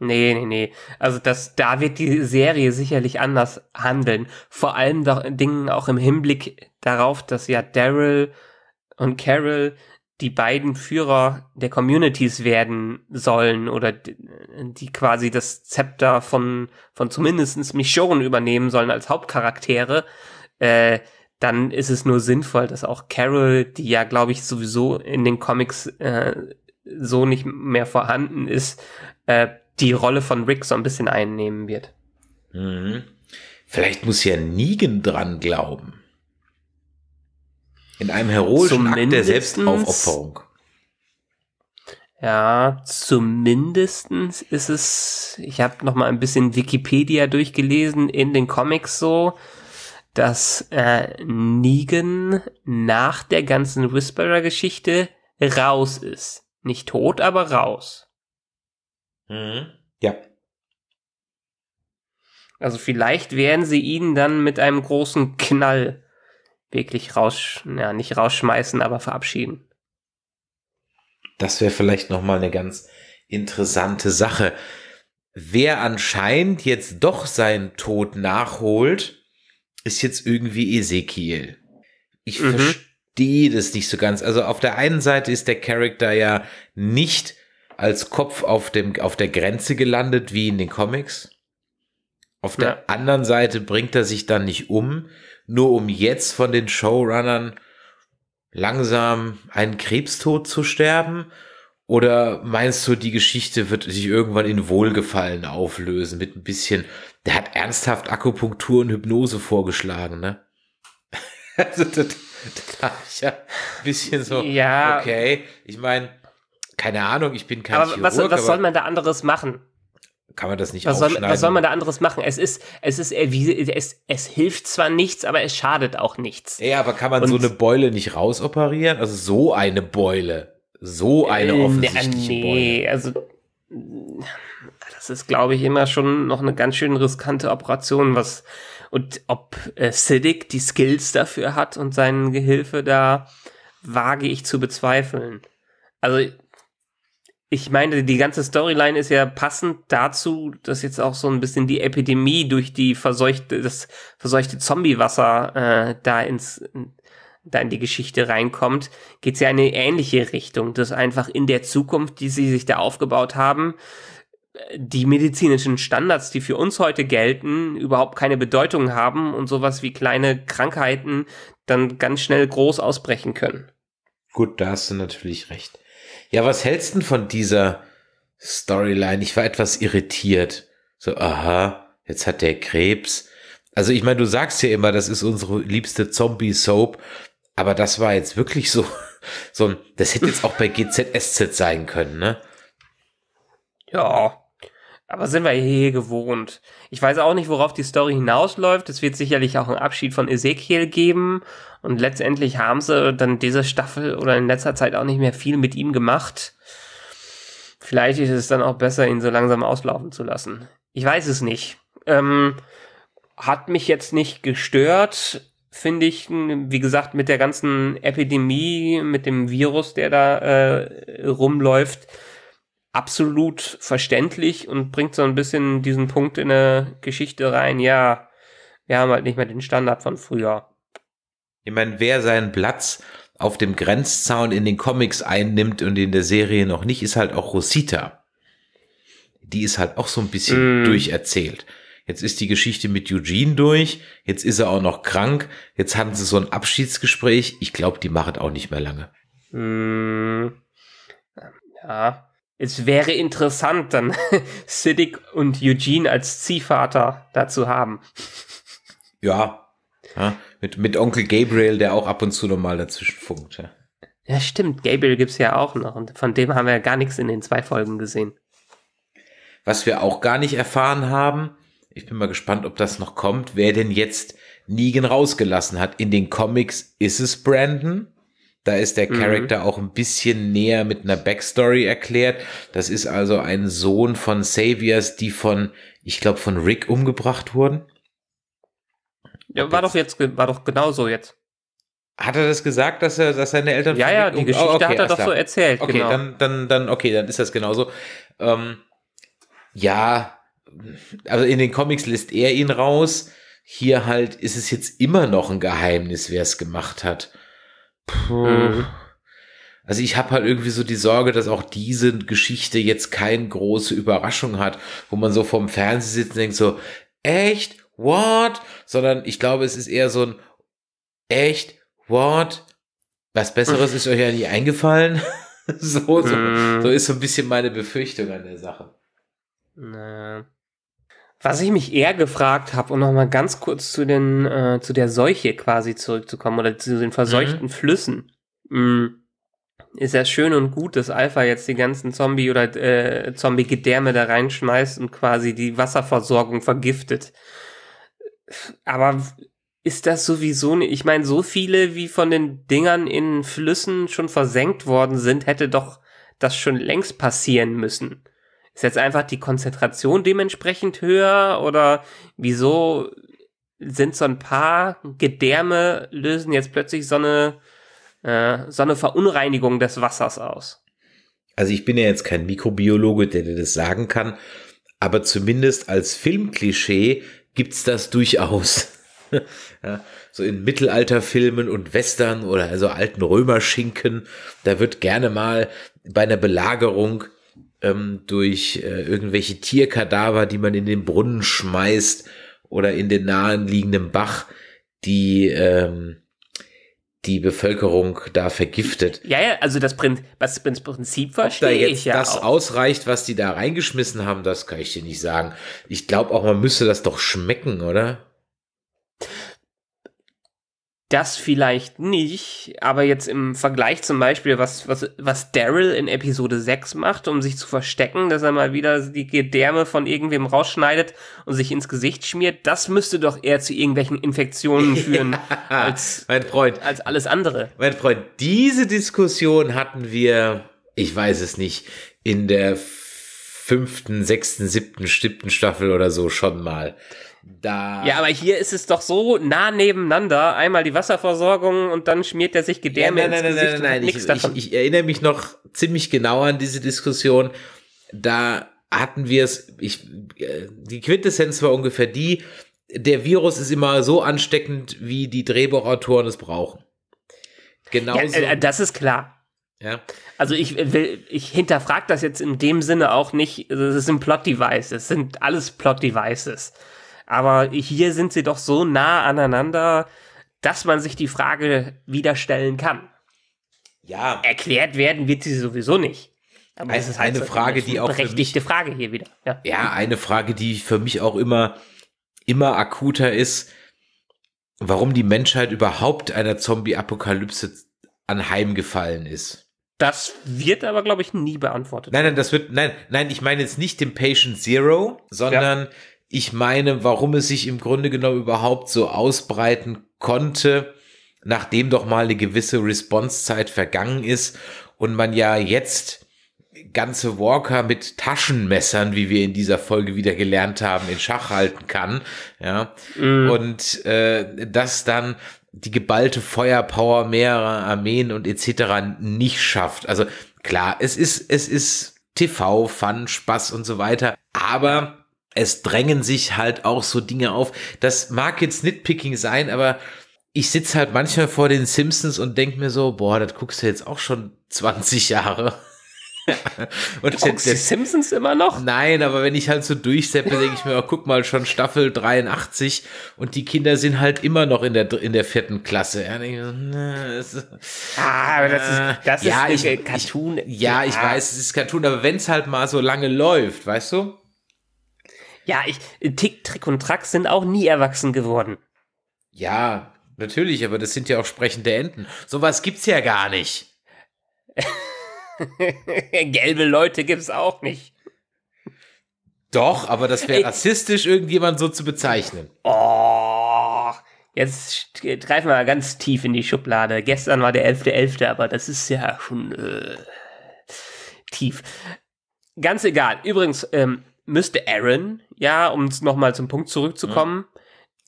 Nee, nee, nee. Also das, da wird die Serie sicherlich anders handeln. Vor allem doch Dingen auch im Hinblick darauf, dass ja Daryl und Carol die beiden Führer der Communities werden sollen oder die quasi das Zepter von, von zumindestens Michonne übernehmen sollen als Hauptcharaktere, äh, dann ist es nur sinnvoll, dass auch Carol, die ja, glaube ich, sowieso in den Comics äh, so nicht mehr vorhanden ist, äh, die Rolle von Rick so ein bisschen einnehmen wird. Mhm. Vielleicht muss ja Negan dran glauben. In einem heroischen zumindest, Akt der Selbstaufopferung. Ja, zumindestens ist es, ich habe noch mal ein bisschen Wikipedia durchgelesen in den Comics so, dass äh, Negan nach der ganzen Whisperer-Geschichte raus ist. Nicht tot, aber raus. Mhm. Ja. Also vielleicht werden sie ihn dann mit einem großen Knall wirklich raus, ja, nicht rausschmeißen, aber verabschieden. Das wäre vielleicht nochmal eine ganz interessante Sache. Wer anscheinend jetzt doch seinen Tod nachholt, ist jetzt irgendwie Ezekiel. Ich mhm. verstehe das nicht so ganz. Also auf der einen Seite ist der Charakter ja nicht als Kopf auf, dem, auf der Grenze gelandet, wie in den Comics. Auf der anderen Seite bringt er sich dann nicht um, nur um jetzt von den Showrunnern langsam einen Krebstod zu sterben? Oder meinst du, die Geschichte wird sich irgendwann in Wohlgefallen auflösen mit ein bisschen, der hat ernsthaft Akupunktur und Hypnose vorgeschlagen, ne? also, das, das ich ja ein bisschen so, ja. okay, ich meine, keine Ahnung, ich bin kein aber Chirurg. Was, was aber soll man da anderes machen? Kann man das nicht was soll, was soll man da anderes machen? Es ist, es ist, äh, es, es hilft zwar nichts, aber es schadet auch nichts. Ja, aber kann man Und so eine Beule nicht rausoperieren? Also so eine Beule. So eine äh, ne, nee, Beule. Nee, also das ist, glaube ich, immer schon noch eine ganz schön riskante Operation, was und ob äh, Siddick die Skills dafür hat und seinen Gehilfe da, wage ich zu bezweifeln. Also ich meine, die ganze Storyline ist ja passend dazu, dass jetzt auch so ein bisschen die Epidemie durch die verseuchte, das verseuchte Zombiewasser äh, da ins da in die Geschichte reinkommt, geht's ja in eine ähnliche Richtung, dass einfach in der Zukunft, die sie sich da aufgebaut haben, die medizinischen Standards, die für uns heute gelten, überhaupt keine Bedeutung haben und sowas wie kleine Krankheiten dann ganz schnell groß ausbrechen können. Gut, da hast du natürlich recht. Ja, was hältst du von dieser Storyline? Ich war etwas irritiert. So, aha, jetzt hat der Krebs. Also ich meine, du sagst ja immer, das ist unsere liebste Zombie-Soap, aber das war jetzt wirklich so, so ein, das hätte jetzt auch bei GZSZ sein können, ne? Ja, aber sind wir hier gewohnt. Ich weiß auch nicht, worauf die Story hinausläuft. Es wird sicherlich auch einen Abschied von Ezekiel geben und letztendlich haben sie dann diese Staffel oder in letzter Zeit auch nicht mehr viel mit ihm gemacht. Vielleicht ist es dann auch besser, ihn so langsam auslaufen zu lassen. Ich weiß es nicht. Ähm, hat mich jetzt nicht gestört, finde ich, wie gesagt, mit der ganzen Epidemie, mit dem Virus, der da äh, rumläuft, absolut verständlich und bringt so ein bisschen diesen Punkt in eine Geschichte rein. Ja, wir haben halt nicht mehr den Standard von früher. Ich meine, wer seinen Platz auf dem Grenzzaun in den Comics einnimmt und in der Serie noch nicht, ist halt auch Rosita. Die ist halt auch so ein bisschen mm. durcherzählt. Jetzt ist die Geschichte mit Eugene durch, jetzt ist er auch noch krank, jetzt hatten sie so ein Abschiedsgespräch. Ich glaube, die machen auch nicht mehr lange. Mm. Ja. Es wäre interessant, dann Siddiq und Eugene als Ziehvater dazu haben. Ja. ja. Mit, mit Onkel Gabriel, der auch ab und zu nochmal dazwischen funkt. Ja. ja, stimmt. Gabriel gibt's ja auch noch. Und von dem haben wir ja gar nichts in den zwei Folgen gesehen. Was wir auch gar nicht erfahren haben, ich bin mal gespannt, ob das noch kommt, wer denn jetzt Negan rausgelassen hat. In den Comics ist es Brandon. Da ist der mhm. Charakter mhm. auch ein bisschen näher mit einer Backstory erklärt. Das ist also ein Sohn von Saviors, die von, ich glaube, von Rick umgebracht wurden. Ja, war jetzt. doch jetzt, war doch genauso jetzt. Hat er das gesagt, dass er, dass seine Eltern? Ja, ja, die Geschichte oh, okay, hat er doch klar. so erzählt. Okay, genau. dann, dann, dann, okay, dann ist das genauso. Ähm, ja, also in den Comics lässt er ihn raus. Hier halt ist es jetzt immer noch ein Geheimnis, wer es gemacht hat. Puh. Mhm. Also ich habe halt irgendwie so die Sorge, dass auch diese Geschichte jetzt keine große Überraschung hat, wo man so vorm Fernsehen sitzt und denkt so, echt? what? Sondern ich glaube, es ist eher so ein echt, what? Was Besseres ist euch ja nicht eingefallen. so, so, mm. so ist so ein bisschen meine Befürchtung an der Sache. Naja. Was ich mich eher gefragt habe, um nochmal ganz kurz zu den, äh, zu der Seuche quasi zurückzukommen oder zu den verseuchten mhm. Flüssen. Mhm. Ist ja schön und gut, dass Alpha jetzt die ganzen Zombie- oder äh, Zombie-Gedärme da reinschmeißt und quasi die Wasserversorgung vergiftet aber ist das sowieso nicht. Ich meine, so viele wie von den Dingern in Flüssen schon versenkt worden sind, hätte doch das schon längst passieren müssen. Ist jetzt einfach die Konzentration dementsprechend höher oder wieso sind so ein paar Gedärme lösen jetzt plötzlich so eine, äh, so eine Verunreinigung des Wassers aus? Also ich bin ja jetzt kein Mikrobiologe, der dir das sagen kann, aber zumindest als Filmklischee gibt es das durchaus. ja, so in Mittelalterfilmen und Western oder also alten Römerschinken, da wird gerne mal bei einer Belagerung ähm, durch äh, irgendwelche Tierkadaver, die man in den Brunnen schmeißt oder in den nahen liegenden Bach, die ähm, die Bevölkerung da vergiftet. Ja, ja, also das, Prin was, das Prinzip verstehe da jetzt ich ja das auch. ausreicht, was die da reingeschmissen haben, das kann ich dir nicht sagen. Ich glaube auch, man müsste das doch schmecken, oder? das vielleicht nicht, aber jetzt im Vergleich zum Beispiel, was, was, was Daryl in Episode 6 macht, um sich zu verstecken, dass er mal wieder die Gedärme von irgendwem rausschneidet und sich ins Gesicht schmiert, das müsste doch eher zu irgendwelchen Infektionen führen ja, als, mein Freund, als alles andere. Mein Freund, diese Diskussion hatten wir, ich weiß es nicht, in der fünften, sechsten, siebten, siebten Staffel oder so schon mal. Da. Ja, aber hier ist es doch so nah nebeneinander. Einmal die Wasserversorgung und dann schmiert er sich Gedärme ja, nein, nein, Gesicht. Nein, nein, nein, nein. Ich, ich, ich erinnere mich noch ziemlich genau an diese Diskussion. Da hatten wir es, ich, äh, die Quintessenz war ungefähr die, der Virus ist immer so ansteckend, wie die Drehbuchautoren es brauchen. Genau. Ja, äh, das ist klar. Ja. Also ich will, ich hinterfrage das jetzt in dem Sinne auch nicht, das sind plot Devices. es sind alles Plot-Devices. Aber hier sind sie doch so nah aneinander, dass man sich die Frage wieder stellen kann. Ja. Erklärt werden wird sie sowieso nicht. Aber also ist eine halt so Frage, die auch berechtigte Frage hier wieder. Ja. ja, eine Frage, die für mich auch immer immer akuter ist, warum die Menschheit überhaupt einer Zombie-Apokalypse anheimgefallen ist. Das wird aber, glaube ich, nie beantwortet. Nein, nein, das wird, nein, nein, ich meine jetzt nicht den Patient Zero, sondern ja ich meine, warum es sich im Grunde genommen überhaupt so ausbreiten konnte, nachdem doch mal eine gewisse Response-Zeit vergangen ist und man ja jetzt ganze Walker mit Taschenmessern, wie wir in dieser Folge wieder gelernt haben, in Schach halten kann. Ja. Mm. Und äh, dass dann die geballte Feuerpower mehrerer Armeen und etc. nicht schafft. Also klar, es ist, es ist TV, Fun, Spaß und so weiter. Aber es drängen sich halt auch so Dinge auf. Das mag jetzt Nitpicking sein, aber ich sitze halt manchmal vor den Simpsons und denke mir so, boah, das guckst du jetzt auch schon 20 Jahre. und du guckst die Simpsons immer noch? Nein, aber wenn ich halt so durchseppe, denke ich mir, oh, guck mal, schon Staffel 83 und die Kinder sind halt immer noch in der, in der vierten Klasse. Ja, so, na, ne, ah, aber das ist, äh, das ja, ist ich, Cartoon. Ich, ja, ich weiß, es ist Cartoon, aber wenn es halt mal so lange läuft, weißt du? Ja, ich, Tick, Trick und Track sind auch nie erwachsen geworden. Ja, natürlich, aber das sind ja auch sprechende Enten. Sowas gibt's ja gar nicht. Gelbe Leute gibt's auch nicht. Doch, aber das wäre rassistisch, irgendjemand so zu bezeichnen. Oh, jetzt greifen wir mal ganz tief in die Schublade. Gestern war der 11.11., .11., aber das ist ja schon äh, tief. Ganz egal. Übrigens, ähm, müsste Aaron, ja, um nochmal zum Punkt zurückzukommen, mhm.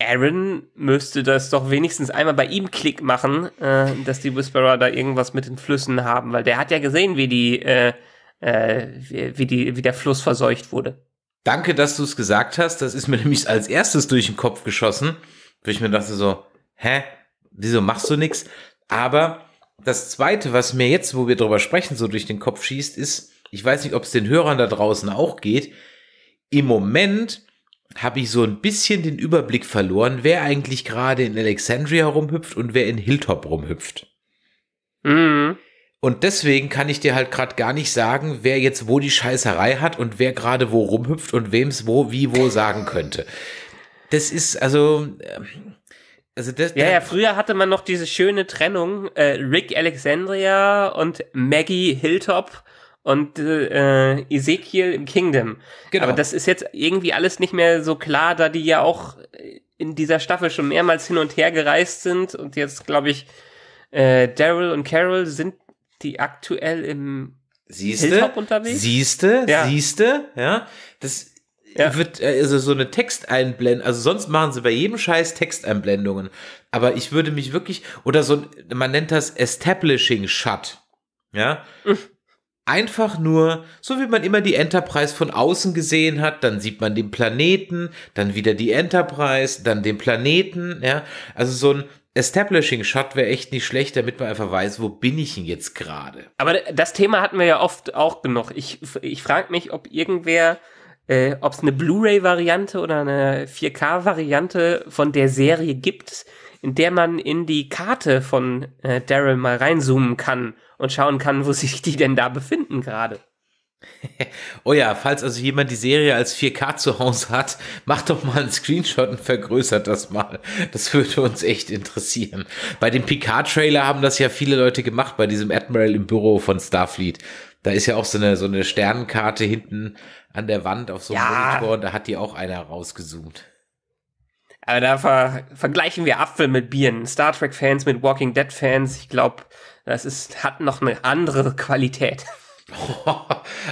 Aaron müsste das doch wenigstens einmal bei ihm Klick machen, äh, dass die Whisperer da irgendwas mit den Flüssen haben, weil der hat ja gesehen, wie die, äh, äh, wie, die, wie der Fluss verseucht wurde. Danke, dass du es gesagt hast. Das ist mir nämlich als erstes durch den Kopf geschossen, wo ich mir dachte so, hä, wieso machst du nichts? Aber das Zweite, was mir jetzt, wo wir drüber sprechen, so durch den Kopf schießt, ist, ich weiß nicht, ob es den Hörern da draußen auch geht, im Moment habe ich so ein bisschen den Überblick verloren, wer eigentlich gerade in Alexandria rumhüpft und wer in Hilltop rumhüpft. Mhm. Und deswegen kann ich dir halt gerade gar nicht sagen, wer jetzt wo die Scheißerei hat und wer gerade wo rumhüpft und wem es wo, wie, wo sagen könnte. Das ist also. Ähm, also das, ja, ja, früher hatte man noch diese schöne Trennung, äh, Rick Alexandria und Maggie Hilltop und äh, Ezekiel im Kingdom. Genau. Aber das ist jetzt irgendwie alles nicht mehr so klar, da die ja auch in dieser Staffel schon mehrmals hin und her gereist sind und jetzt, glaube ich, äh, Daryl und Carol sind die aktuell im siehste, Hilltop unterwegs. Siehste, ja. siehste, ja. Das ja. wird äh, also so eine Texteinblendung, also sonst machen sie bei jedem Scheiß Texteinblendungen, aber ich würde mich wirklich oder so man nennt das Establishing Shut. Ja, hm einfach nur, so wie man immer die Enterprise von außen gesehen hat, dann sieht man den Planeten, dann wieder die Enterprise, dann den Planeten, ja. Also so ein Establishing Shot wäre echt nicht schlecht, damit man einfach weiß, wo bin ich denn jetzt gerade. Aber das Thema hatten wir ja oft auch genug. Ich, ich frage mich, ob irgendwer, äh, ob es eine Blu-ray-Variante oder eine 4K-Variante von der Serie gibt, in der man in die Karte von äh, Daryl mal reinzoomen kann und schauen kann, wo sich die denn da befinden gerade. Oh ja, falls also jemand die Serie als 4K zu Hause hat, macht doch mal einen Screenshot und vergrößert das mal. Das würde uns echt interessieren. Bei dem Picard-Trailer haben das ja viele Leute gemacht, bei diesem Admiral im Büro von Starfleet. Da ist ja auch so eine, so eine Sternenkarte hinten an der Wand auf so einem ja. Monitor und da hat die auch einer rausgezoomt. Aber da ver vergleichen wir Apfel mit Bieren. Star Trek-Fans mit Walking Dead-Fans. Ich glaube, das ist, hat noch eine andere Qualität.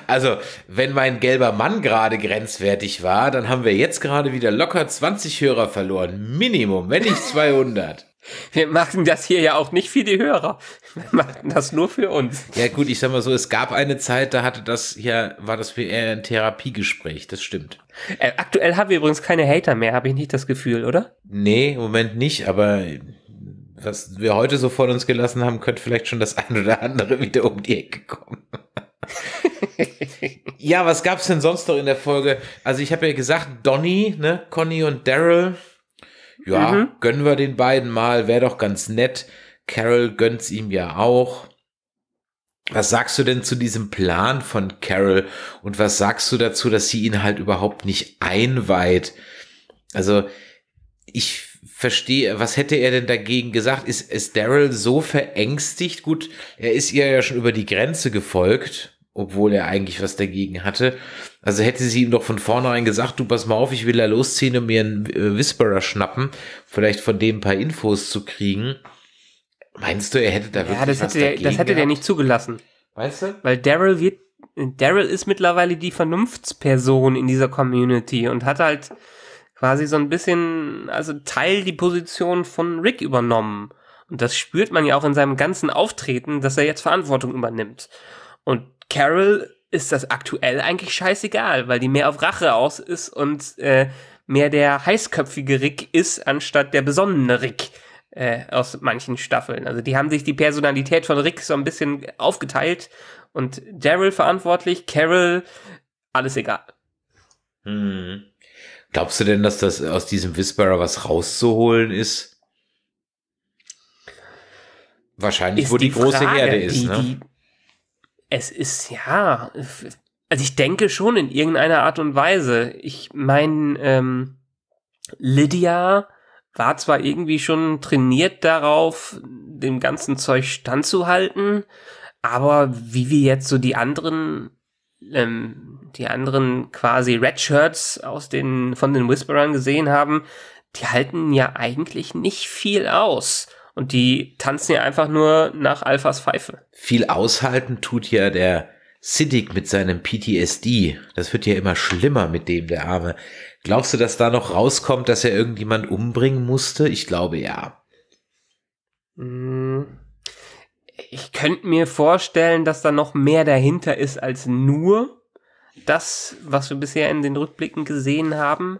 Also, wenn mein gelber Mann gerade grenzwertig war, dann haben wir jetzt gerade wieder locker 20 Hörer verloren. Minimum, wenn nicht 200. Wir machen das hier ja auch nicht für die Hörer. Wir machen das nur für uns. Ja, gut, ich sag mal so, es gab eine Zeit, da hatte das hier, war das eher ein Therapiegespräch, das stimmt. Äh, aktuell haben wir übrigens keine Hater mehr, habe ich nicht das Gefühl, oder? Nee, im Moment nicht, aber was wir heute so von uns gelassen haben, könnte vielleicht schon das ein oder andere wieder um die Ecke kommen. ja, was gab's denn sonst noch in der Folge? Also ich habe ja gesagt, Donny, ne, Conny und Daryl. Ja, mhm. gönnen wir den beiden mal, wäre doch ganz nett. Carol gönnt's ihm ja auch. Was sagst du denn zu diesem Plan von Carol und was sagst du dazu, dass sie ihn halt überhaupt nicht einweiht? Also ich verstehe, was hätte er denn dagegen gesagt? Ist, ist Daryl so verängstigt? Gut, er ist ihr ja schon über die Grenze gefolgt, obwohl er eigentlich was dagegen hatte. Also hätte sie ihm doch von vornherein gesagt, du pass mal auf, ich will da losziehen und mir einen äh, Whisperer schnappen, vielleicht von dem ein paar Infos zu kriegen. Meinst du, er hätte da wirklich ja, das was hätte dagegen der, Das hätte gehabt? der nicht zugelassen. Weißt du? Weil Daryl wird, Daryl ist mittlerweile die Vernunftsperson in dieser Community und hat halt, quasi so ein bisschen, also Teil die Position von Rick übernommen. Und das spürt man ja auch in seinem ganzen Auftreten, dass er jetzt Verantwortung übernimmt. Und Carol ist das aktuell eigentlich scheißegal, weil die mehr auf Rache aus ist und äh, mehr der heißköpfige Rick ist, anstatt der besonnene Rick äh, aus manchen Staffeln. Also die haben sich die Personalität von Rick so ein bisschen aufgeteilt und Daryl verantwortlich, Carol, alles egal. Hm. Glaubst du denn, dass das aus diesem Whisperer was rauszuholen ist? Wahrscheinlich, ist wo die, die große Frage, Erde ist. Die, ne? Die, es ist ja. Also ich denke schon in irgendeiner Art und Weise. Ich meine, ähm, Lydia war zwar irgendwie schon trainiert darauf, dem ganzen Zeug standzuhalten, aber wie wir jetzt so die anderen ähm, die anderen quasi Redshirts aus den, von den Whisperern gesehen haben, die halten ja eigentlich nicht viel aus. Und die tanzen ja einfach nur nach Alphas Pfeife. Viel aushalten tut ja der Siddig mit seinem PTSD. Das wird ja immer schlimmer mit dem, der Arme. Glaubst du, dass da noch rauskommt, dass er irgendjemand umbringen musste? Ich glaube ja. Hm ich könnte mir vorstellen, dass da noch mehr dahinter ist als nur das, was wir bisher in den Rückblicken gesehen haben.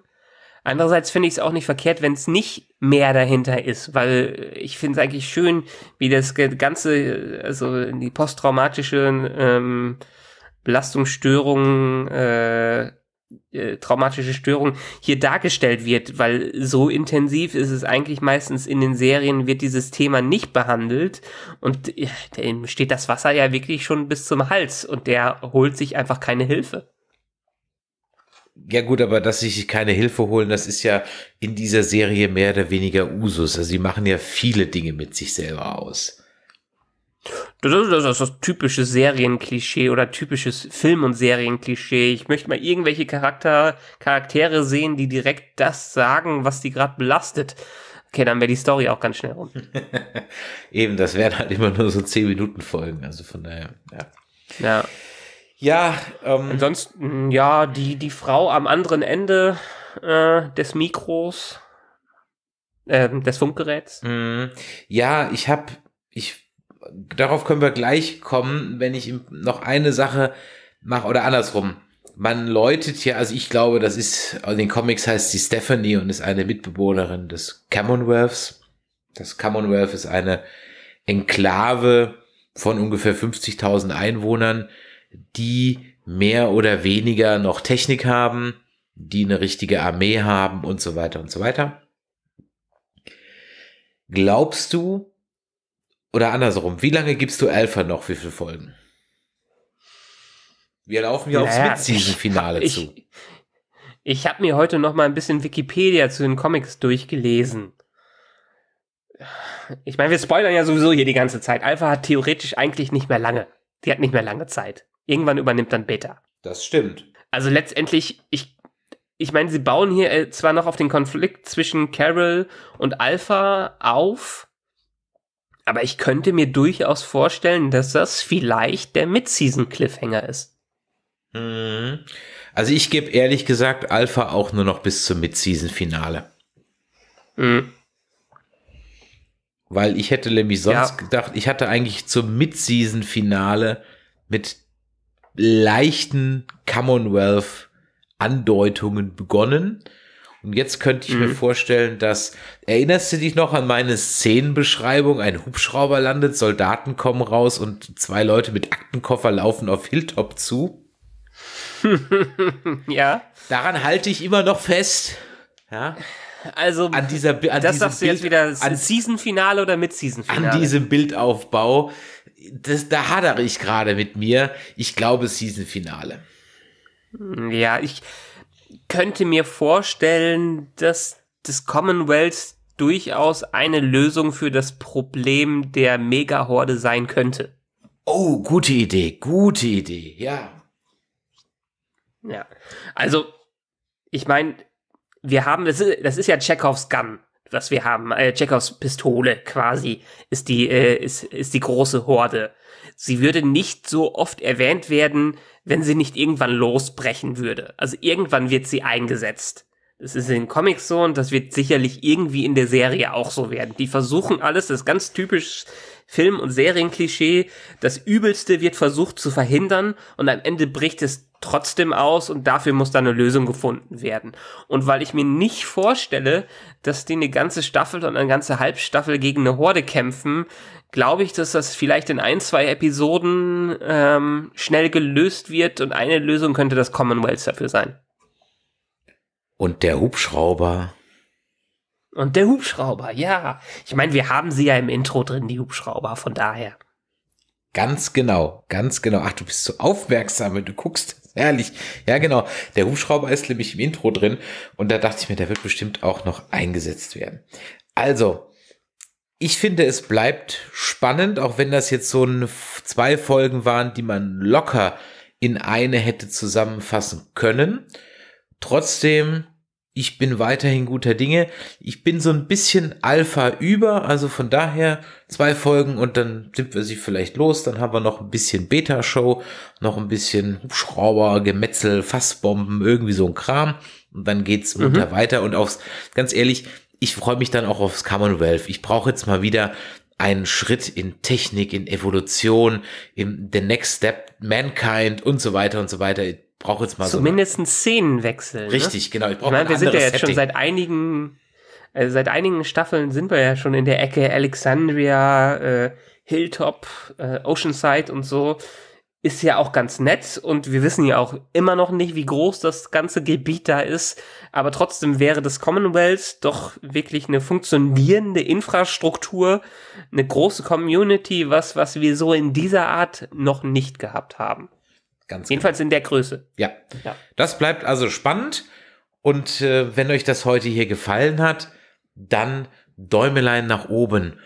Andererseits finde ich es auch nicht verkehrt, wenn es nicht mehr dahinter ist, weil ich finde es eigentlich schön, wie das Ganze, also die posttraumatische ähm, Belastungsstörung äh, äh, traumatische Störung hier dargestellt wird, weil so intensiv ist es eigentlich meistens in den Serien, wird dieses Thema nicht behandelt und dem steht das Wasser ja wirklich schon bis zum Hals und der holt sich einfach keine Hilfe. Ja gut, aber dass sie sich keine Hilfe holen, das ist ja in dieser Serie mehr oder weniger Usus. Also sie machen ja viele Dinge mit sich selber aus. Das ist, das das typische Serienklischee oder typisches Film- und Serienklischee. Ich möchte mal irgendwelche Charakter, Charaktere sehen, die direkt das sagen, was die gerade belastet. Okay, dann wäre die Story auch ganz schnell rum. Eben, das wären halt immer nur so 10 Minuten Folgen, also von daher, ja. Ja. Ja, ähm, Ansonsten, ja, die, die Frau am anderen Ende äh, des Mikros, äh, des Funkgeräts. Mhm. Ja, ich habe, ich darauf können wir gleich kommen, wenn ich noch eine Sache mache oder andersrum. Man läutet hier, also ich glaube, das ist, in den Comics heißt sie Stephanie und ist eine Mitbewohnerin des Commonwealths. Das Commonwealth ist eine Enklave von ungefähr 50.000 Einwohnern, die mehr oder weniger noch Technik haben, die eine richtige Armee haben und so weiter und so weiter. Glaubst du, oder andersrum, wie lange gibst du Alpha noch? Wie viele Folgen? Wir laufen ja naja, aufs Mid-Season-Finale zu. Ich habe mir heute noch mal ein bisschen Wikipedia zu den Comics durchgelesen. Ich meine, wir spoilern ja sowieso hier die ganze Zeit. Alpha hat theoretisch eigentlich nicht mehr lange. Die hat nicht mehr lange Zeit. Irgendwann übernimmt dann Beta. Das stimmt. Also letztendlich, ich, ich meine, sie bauen hier äh, zwar noch auf den Konflikt zwischen Carol und Alpha auf, aber ich könnte mir durchaus vorstellen, dass das vielleicht der Mid-Season-Cliffhanger ist. Mhm. Also ich gebe ehrlich gesagt Alpha auch nur noch bis zum Mid-Season-Finale. Mhm. Weil ich hätte nämlich sonst ja. gedacht, ich hatte eigentlich zum Mid-Season-Finale mit leichten Commonwealth-Andeutungen begonnen und jetzt könnte ich mhm. mir vorstellen, dass, erinnerst du dich noch an meine Szenenbeschreibung? Ein Hubschrauber landet, Soldaten kommen raus und zwei Leute mit Aktenkoffer laufen auf Hilltop zu. ja. Daran halte ich immer noch fest. Ja. Also, an dieser, an das sagst Bild, du jetzt wieder, an Season-Finale oder mit season finale An diesem Bildaufbau, das, da hadere ich gerade mit mir. Ich glaube, Season-Finale. Ja, ich, könnte mir vorstellen, dass das Commonwealth durchaus eine Lösung für das Problem der Mega-Horde sein könnte. Oh, gute Idee, gute Idee, ja. Ja, also, ich meine, wir haben, das ist, das ist ja Chekhovs Gun, was wir haben. Äh, Chekhovs Pistole quasi ist die, äh, ist, ist die große Horde. Sie würde nicht so oft erwähnt werden, wenn sie nicht irgendwann losbrechen würde. Also irgendwann wird sie eingesetzt. Das ist in den Comics so und das wird sicherlich irgendwie in der Serie auch so werden. Die versuchen alles, das ist ganz typisch Film- und Serienklischee, das Übelste wird versucht zu verhindern und am Ende bricht es trotzdem aus und dafür muss da eine Lösung gefunden werden. Und weil ich mir nicht vorstelle, dass die eine ganze Staffel und eine ganze Halbstaffel gegen eine Horde kämpfen, glaube ich, dass das vielleicht in ein, zwei Episoden ähm, schnell gelöst wird und eine Lösung könnte das Commonwealth dafür sein. Und der Hubschrauber und der Hubschrauber, ja. Ich meine, wir haben sie ja im Intro drin, die Hubschrauber, von daher. Ganz genau, ganz genau. Ach, du bist so aufmerksam, wenn du guckst. Herrlich. Ja, genau. Der Hubschrauber ist nämlich im Intro drin und da dachte ich mir, der wird bestimmt auch noch eingesetzt werden. Also, ich finde, es bleibt spannend, auch wenn das jetzt so ein, zwei Folgen waren, die man locker in eine hätte zusammenfassen können. Trotzdem ich bin weiterhin guter Dinge. Ich bin so ein bisschen Alpha über, also von daher zwei Folgen und dann sind wir sie vielleicht los. Dann haben wir noch ein bisschen Beta-Show, noch ein bisschen Hubschrauber, Gemetzel, Fassbomben, irgendwie so ein Kram. Und dann geht's mhm. weiter und aufs, ganz ehrlich, ich freue mich dann auch aufs Commonwealth. Ich brauche jetzt mal wieder einen Schritt in Technik, in Evolution, in The Next Step, Mankind und so weiter und so weiter brauche jetzt mal Zumindest so. Zumindest einen Szenenwechsel. Ne? Richtig, genau. Ich, brauche ich meine, wir sind ja jetzt Setting. schon seit einigen, also seit einigen Staffeln sind wir ja schon in der Ecke Alexandria, äh, Hilltop, äh, Oceanside und so. Ist ja auch ganz nett und wir wissen ja auch immer noch nicht, wie groß das ganze Gebiet da ist. Aber trotzdem wäre das Commonwealth doch wirklich eine funktionierende Infrastruktur, eine große Community, was, was wir so in dieser Art noch nicht gehabt haben. Ganz genau. Jedenfalls genau. in der Größe. Ja. ja. Das bleibt also spannend. Und äh, wenn euch das heute hier gefallen hat, dann Däumelein nach oben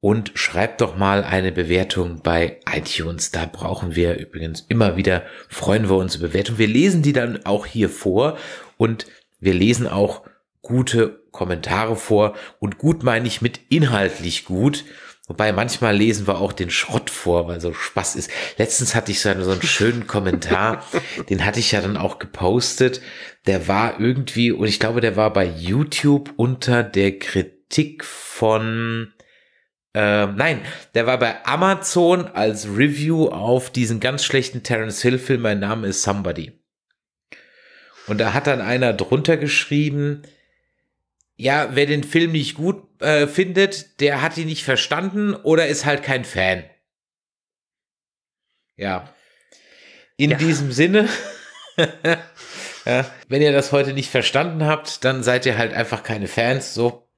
und schreibt doch mal eine Bewertung bei iTunes. Da brauchen wir übrigens immer wieder, freuen wir uns über Bewertungen. Wir lesen die dann auch hier vor und wir lesen auch gute Kommentare vor. Und gut meine ich mit inhaltlich gut. Wobei manchmal lesen wir auch den Schrott vor, weil so Spaß ist. Letztens hatte ich so einen, so einen schönen Kommentar, den hatte ich ja dann auch gepostet. Der war irgendwie, und ich glaube, der war bei YouTube unter der Kritik von, ähm, nein, der war bei Amazon als Review auf diesen ganz schlechten Terence Hill Film, mein Name ist Somebody. Und da hat dann einer drunter geschrieben, ja, wer den Film nicht gut äh, findet, der hat die nicht verstanden oder ist halt kein Fan. Ja. In ja. diesem Sinne, ja, wenn ihr das heute nicht verstanden habt, dann seid ihr halt einfach keine Fans. So,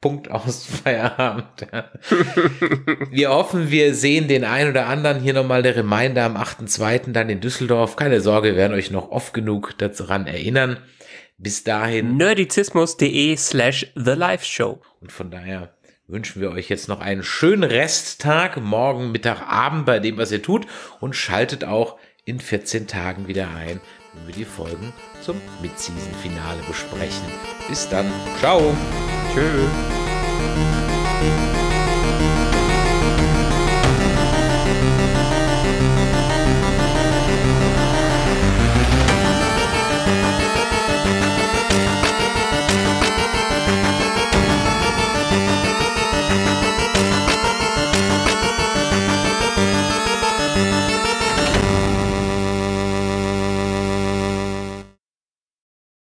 Punkt aus Feierabend. wir hoffen, wir sehen den einen oder anderen. Hier nochmal der Reminder am 8.2. dann in Düsseldorf. Keine Sorge, werden euch noch oft genug daran erinnern. Bis dahin. Nerdizismus.de slash The Live Show. Und von daher wünschen wir euch jetzt noch einen schönen Resttag, morgen, Mittag, Abend bei dem, was ihr tut und schaltet auch in 14 Tagen wieder ein, wenn wir die Folgen zum Mid-Season-Finale besprechen. Bis dann. Ciao. Tschüss.